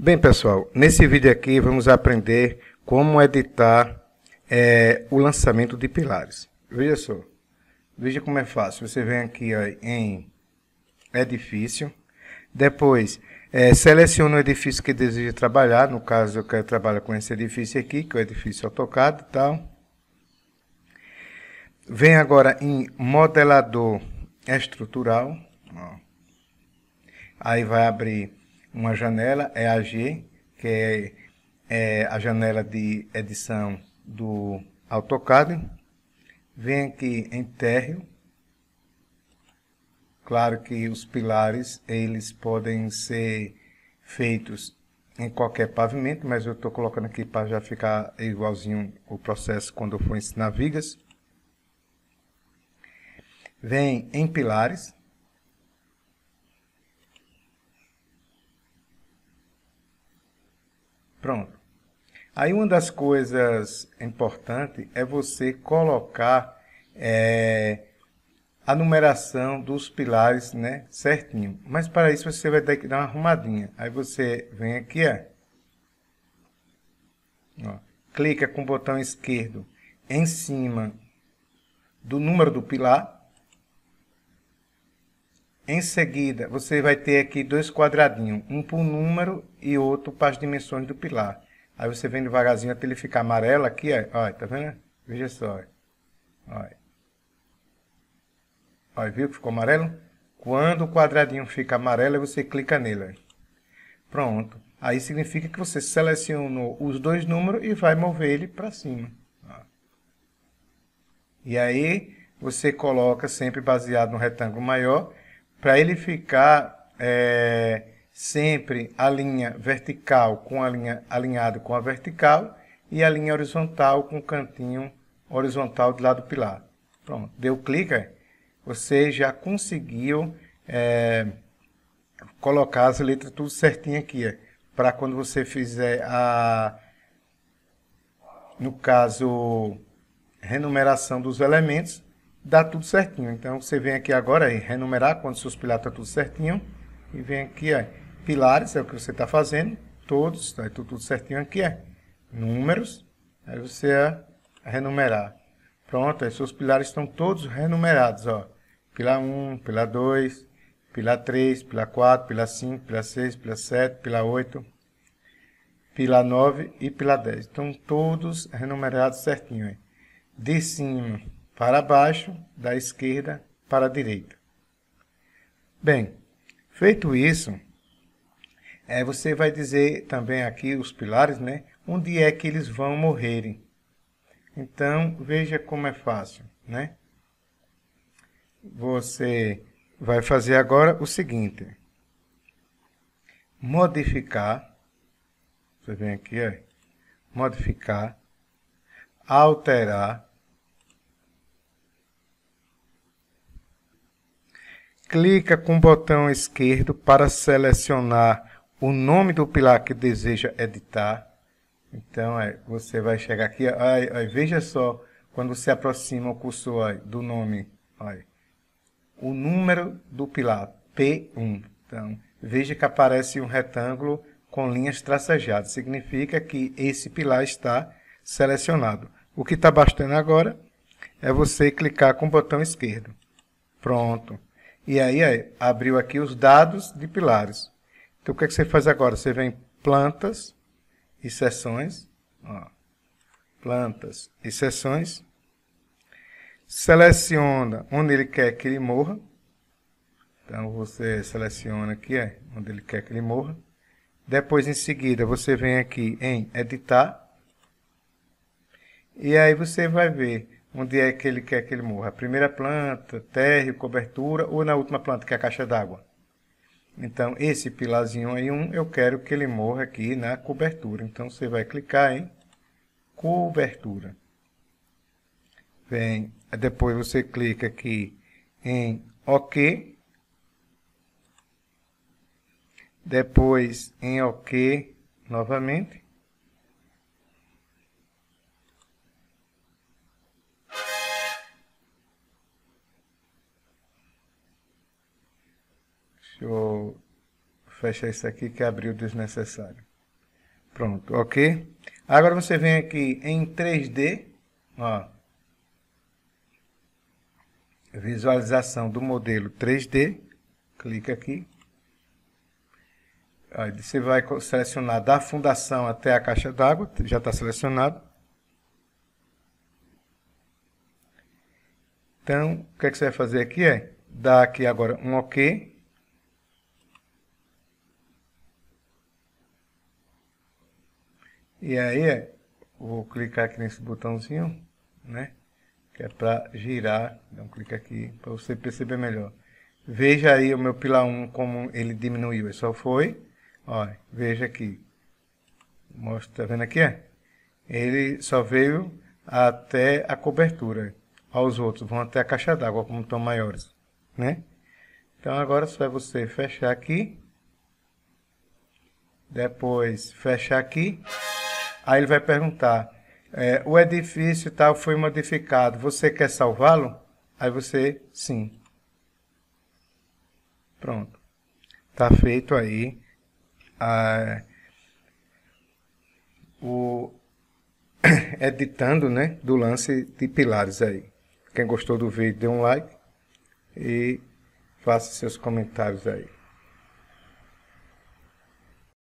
Bem, pessoal, nesse vídeo aqui vamos aprender como editar é, o lançamento de pilares. Veja só, veja como é fácil. Você vem aqui ó, em edifício, depois é, seleciona o edifício que deseja trabalhar. No caso, eu quero trabalhar com esse edifício aqui, que é o edifício AutoCAD e tal. Vem agora em modelador estrutural. Ó. Aí vai abrir uma janela, é a G, que é, é a janela de edição do AutoCAD. Vem aqui em térreo. Claro que os pilares, eles podem ser feitos em qualquer pavimento, mas eu estou colocando aqui para já ficar igualzinho o processo quando eu for ensinar vigas. Vem em pilares. Pronto. Aí uma das coisas importantes é você colocar é, a numeração dos pilares né, certinho. Mas para isso você vai ter que dar uma arrumadinha. Aí você vem aqui, ó, ó, clica com o botão esquerdo em cima do número do pilar em seguida, você vai ter aqui dois quadradinhos, um para o número e outro para as dimensões do pilar. Aí você vem devagarzinho até ele ficar amarelo aqui, olha, tá vendo? Veja só, olha. Olha, viu que ficou amarelo? Quando o quadradinho fica amarelo, você clica nele. Pronto. Aí significa que você selecionou os dois números e vai mover ele para cima. E aí, você coloca sempre baseado no retângulo maior para ele ficar é, sempre a linha vertical com a linha alinhado com a vertical e a linha horizontal com o cantinho horizontal do lado do pilar. Pronto, deu clique, você já conseguiu é, colocar as letras tudo certinho aqui, é, para quando você fizer a, no caso, renumeração dos elementos, dá tudo certinho. Então você vem aqui agora e renumerar quando seus pilares estão tá tudo certinho. E vem aqui, ó, pilares, é o que você está fazendo. Todos, está tudo certinho aqui, é números. Aí você é renumerar. Pronto, aí seus pilares estão todos renumerados, ó. Pilar 1, pilar 2, pilar 3, pilar 4, pilar 5, pilar 6, pilar 7, pilar 8, pilar 9 e pilar 10. Estão todos renumerados certinho, aí. De cima para baixo, da esquerda para a direita. Bem, feito isso, é, você vai dizer também aqui os pilares, né? Onde é que eles vão morrerem. Então, veja como é fácil, né? Você vai fazer agora o seguinte. Modificar. Você vem aqui, ó. Modificar. Alterar clica com o botão esquerdo para selecionar o nome do pilar que deseja editar. Então, você vai chegar aqui, aí, aí, veja só, quando você aproxima o cursor aí, do nome, aí, o número do pilar, P1. Então, veja que aparece um retângulo com linhas tracejadas. Significa que esse pilar está selecionado. O que está bastando agora é você clicar com o botão esquerdo. Pronto. E aí, aí abriu aqui os dados de pilares. Então, o que, é que você faz agora? Você vem plantas e seções. Ó, plantas e seções. Seleciona onde ele quer que ele morra. Então, você seleciona aqui é, onde ele quer que ele morra. Depois, em seguida, você vem aqui em editar. E aí você vai ver onde é que ele quer que ele morra? A primeira planta, térreo, cobertura ou na última planta, que é a caixa d'água? Então, esse pilarzinho aí, um, eu quero que ele morra aqui na cobertura. Então, você vai clicar em cobertura. Vem, depois você clica aqui em OK. Depois em OK novamente. Deixa eu fechar isso aqui que abriu desnecessário. Pronto, ok? Agora você vem aqui em 3D, ó. Visualização do modelo 3D. Clica aqui. Aí você vai selecionar da fundação até a caixa d'água, já está selecionado. Então, o que, é que você vai fazer aqui é, dar aqui agora um OK. E aí, vou clicar aqui nesse botãozinho, né? Que é para girar. Dá um clique aqui para você perceber melhor. Veja aí o meu pilar 1, como ele diminuiu. Só foi, olha, veja aqui. Mostra, tá vendo aqui? Ele só veio até a cobertura. Aos outros vão até a caixa d'água, como estão maiores, né? Então agora só é você fechar aqui. Depois fechar aqui. Aí ele vai perguntar: é, o edifício tal foi modificado, você quer salvá-lo? Aí você, sim. Pronto. Está feito aí a, o editando né, do lance de pilares aí. Quem gostou do vídeo, dê um like e faça seus comentários aí.